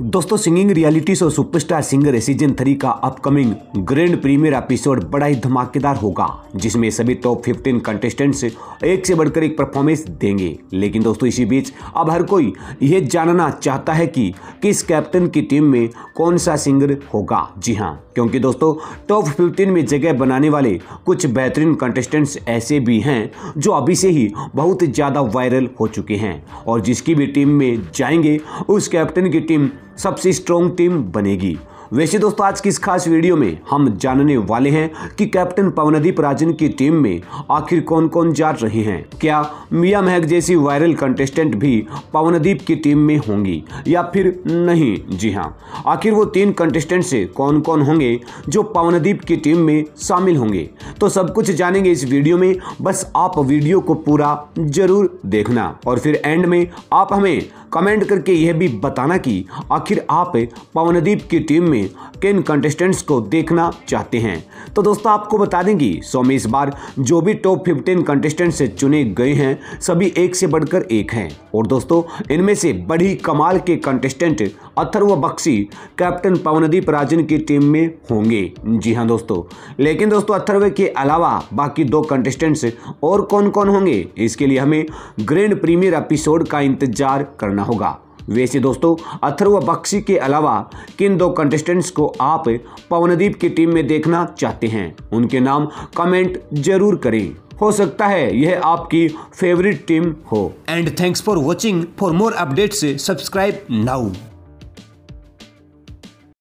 दोस्तों singing reality show superstar singer season three का upcoming grand premiere episode बड़ा ही धमाकेदार होगा जिसमें सभी टॉप फिफ्टीन कंटेस्टेंट्स एक से बढ़कर एक परफॉर्मेंस देंगे लेकिन दोस्तों इसी बीच अब हर कोई यह जानना चाहता है कि किस कैप्टन की टीम में कौन सा सिंगर होगा जी हाँ क्योंकि दोस्तों टॉप फिफ्टीन में जगह बनाने वाले कुछ बेहतरीन कंटेस्टेंट्स ऐसे भी हैं जो अभी से ही बहुत ज़्यादा वायरल हो चुके हैं और जिसकी भी टीम में जाएंगे उस कैप्टन की टीम सबसे स्ट्रॉन्ग टीम बनेगी वैसे दोस्तों आज की इस खास वीडियो में हम जानने वाले हैं कि कैप्टन पवनदीप राजन की टीम में आखिर कौन कौन जा रहे हैं क्या मिया महक जैसी वायरल कंटेस्टेंट भी पवनदीप की टीम में होंगी या फिर नहीं जी हाँ आखिर वो तीन कंटेस्टेंट से कौन कौन होंगे जो पवनदीप की टीम में शामिल होंगे तो सब कुछ जानेंगे इस वीडियो में बस आप वीडियो को पूरा जरूर देखना और फिर एंड में आप हमें कमेंट करके यह भी बताना कि आखिर आप पवनदीप की टीम में में किन कंटेस्टेंट्स को देखना चाहते हैं तो दोस्तों आपको बता दें कि शो में इस बार जो भी टॉप फिफ्टीन कंटेस्टेंट्स चुने गए हैं सभी एक से बढ़कर एक हैं और दोस्तों इनमें से बड़ी कमाल के कंटेस्टेंट अथर्व बख्शी कैप्टन पवनदीप राजन की टीम में होंगे जी हाँ दोस्तों लेकिन दोस्तों अथर्व के अलावा बाकी दो कंटेस्टेंट्स और कौन कौन होंगे इसके लिए हमें ग्रैंड प्रीमियर एपिसोड का इंतजार करना होगा वैसे दोस्तों अथर्व बख्शी के अलावा किन दो कंटेस्टेंट्स को आप पवनदीप की टीम में देखना चाहते हैं उनके नाम कमेंट जरूर करें हो सकता है यह आपकी फेवरेट टीम हो and thanks for watching for more updates subscribe now